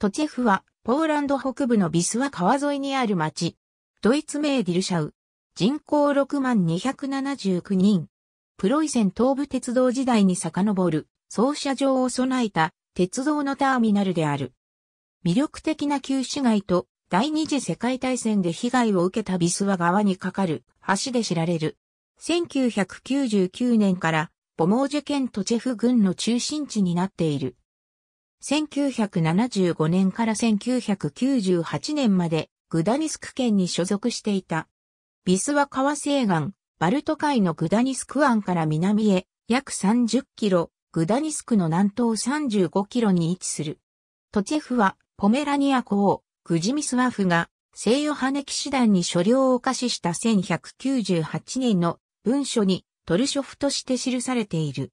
トチェフは、ポーランド北部のビスワ川沿いにある町。ドイツ名ディルシャウ。人口6万279人。プロイセン東部鉄道時代に遡る、操車場を備えた鉄道のターミナルである。魅力的な旧市街と第二次世界大戦で被害を受けたビスワ川に架かる橋で知られる。1999年からボモージュ県トチェフ郡の中心地になっている。1975年から1998年までグダニスク県に所属していた。ビスは川西岸、バルト海のグダニスク湾から南へ約30キロ、グダニスクの南東35キロに位置する。トチェフはポメラニア港、グジミスワフが西ヨハネ騎士団に所領を貸しした1198年の文書にトルショフとして記されている。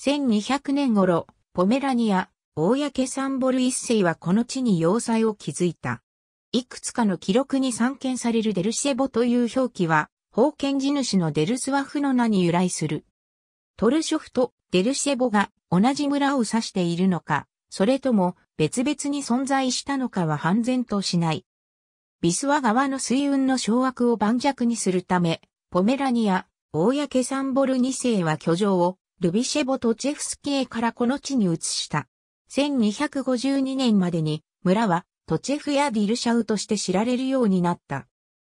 1200年頃、ポメラニア、公サンボル一世はこの地に要塞を築いた。いくつかの記録に散見されるデルシェボという表記は、封建地主のデルスワフの名に由来する。トルショフとデルシェボが同じ村を指しているのか、それとも別々に存在したのかは判然としない。ビスワ川の水運の掌握を盤石にするため、ポメラニア、大焼サンボル二世は居城をルビシェボとチェフスキーからこの地に移した。1252年までに村はトチェフやディルシャウとして知られるようになった。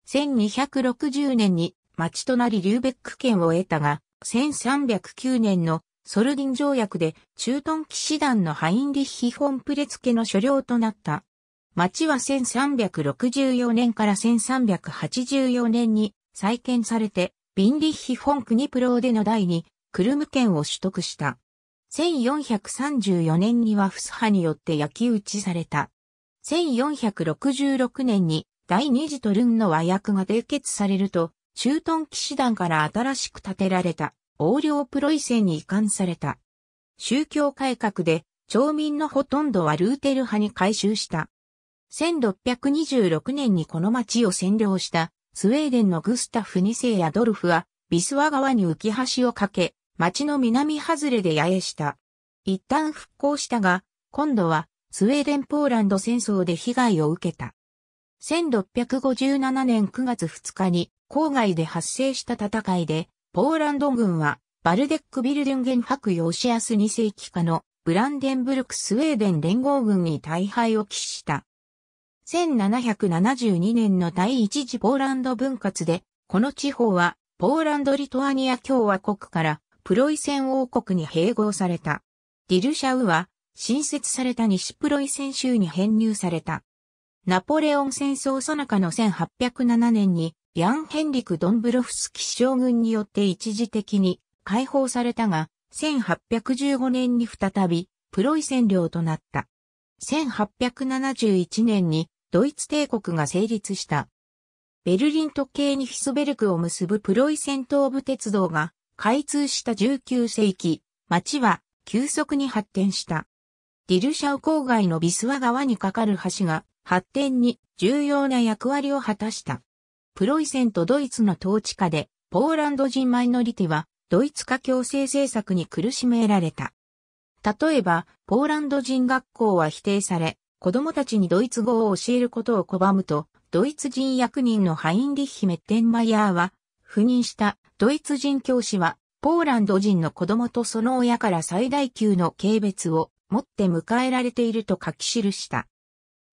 1260年に町となりリューベック県を得たが、1309年のソルディン条約で中東騎士団のハインリッヒ・フォンプレツ家の所領となった。町は1364年から1384年に再建されて、ビンリッヒ・フォン・クニプローでの第2、クルム県を取得した。1434年にはフス派によって焼き討ちされた。1466年に第二次トルンの和訳が締結されると、中屯騎士団から新しく建てられた横領プロイセンに移管された。宗教改革で町民のほとんどはルーテル派に改修した。1626年にこの町を占領したスウェーデンのグスタフ2世やドルフはビスワ川に浮き橋を架け、町の南外れで野営した。一旦復興したが、今度はスウェーデン・ポーランド戦争で被害を受けた。1657年9月2日に郊外で発生した戦いで、ポーランド軍はバルデックビルデンゲン白ヨシアス2世紀下のブランデンブルクスウェーデン連合軍に大敗を喫した。1772年の第一次ポーランド分割で、この地方はポーランド・リトアニア共和国からプロイセン王国に併合された。ディルシャウは、新設された西プロイセン州に編入された。ナポレオン戦争そなかの1807年に、ビャンヘンリク・ドンブロフスキ将軍によって一時的に解放されたが、1815年に再び、プロイセン領となった。1871年に、ドイツ帝国が成立した。ベルリンと系にヒスベルクを結ぶプロイセン東部鉄道が開通した19世紀、町は急速に発展した。ディルシャウ郊外のビスワ川に架かる橋が発展に重要な役割を果たした。プロイセンとドイツの統治下で、ポーランド人マイノリティはドイツ化強制政策に苦しめられた。例えば、ポーランド人学校は否定され、子供たちにドイツ語を教えることを拒むと、ドイツ人役人のハインリッヒ・メッテンマイヤーは、赴任したドイツ人教師は、ポーランド人の子供とその親から最大級の軽蔑を持って迎えられていると書き記した。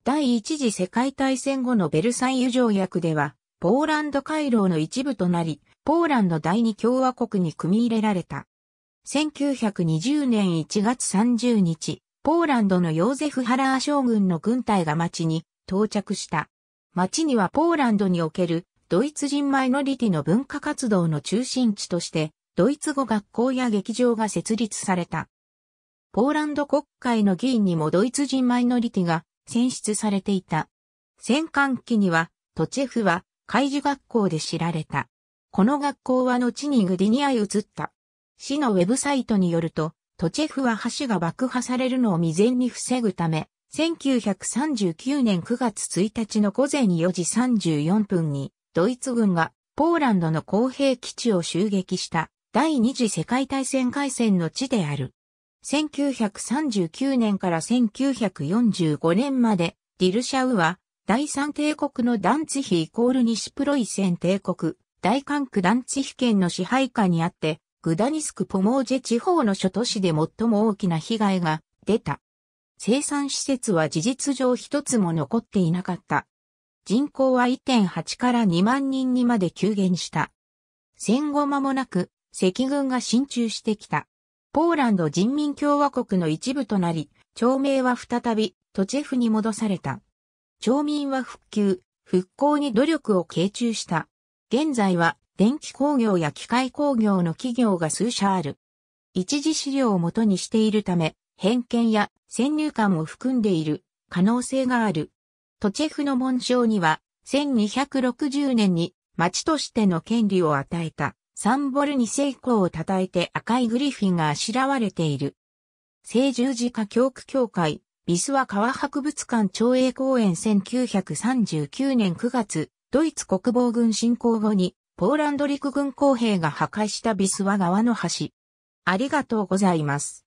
第一次世界大戦後のベルサイユ条約では、ポーランド回廊の一部となり、ポーランド第二共和国に組み入れられた。1920年1月30日、ポーランドのヨーゼフ・ハラー将軍の軍隊が町に到着した。町にはポーランドにおけるドイツ人マイノリティの文化活動の中心地として、ドイツ語学校や劇場が設立された。ポーランド国会の議員にもドイツ人マイノリティが選出されていた。戦艦期には、トチェフは、海事学校で知られた。この学校は後にグディニアへ移った。市のウェブサイトによると、トチェフは橋が爆破されるのを未然に防ぐため、1939年9月1日の午前4時34分に、ドイツ軍がポーランドの公平基地を襲撃した第二次世界大戦開戦の地である。1939年から1945年まで、ディルシャウは、第三帝国のダンツヒイコール西プロイセン帝国、大韓区ダンツヒ県の支配下にあって、グダニスク・ポモージェ地方の諸都市で最も大きな被害が出た。生産施設は事実上一つも残っていなかった。人口は1.8から2万人にまで急減した。戦後間もなく、赤軍が進駐してきた。ポーランド人民共和国の一部となり、町名は再び、トチェフに戻された。町民は復旧、復興に努力を傾注した。現在は、電気工業や機械工業の企業が数社ある。一時資料をもとにしているため、偏見や先入観を含んでいる可能性がある。トチェフの紋章には、1260年に町としての権利を与えたサンボルニ成功を称えて赤いグリフィンがあしらわれている。聖十字架教区協会、ビスワ川博物館長英公園1939年9月、ドイツ国防軍侵攻後に、ポーランド陸軍工兵が破壊したビスワ川の橋。ありがとうございます。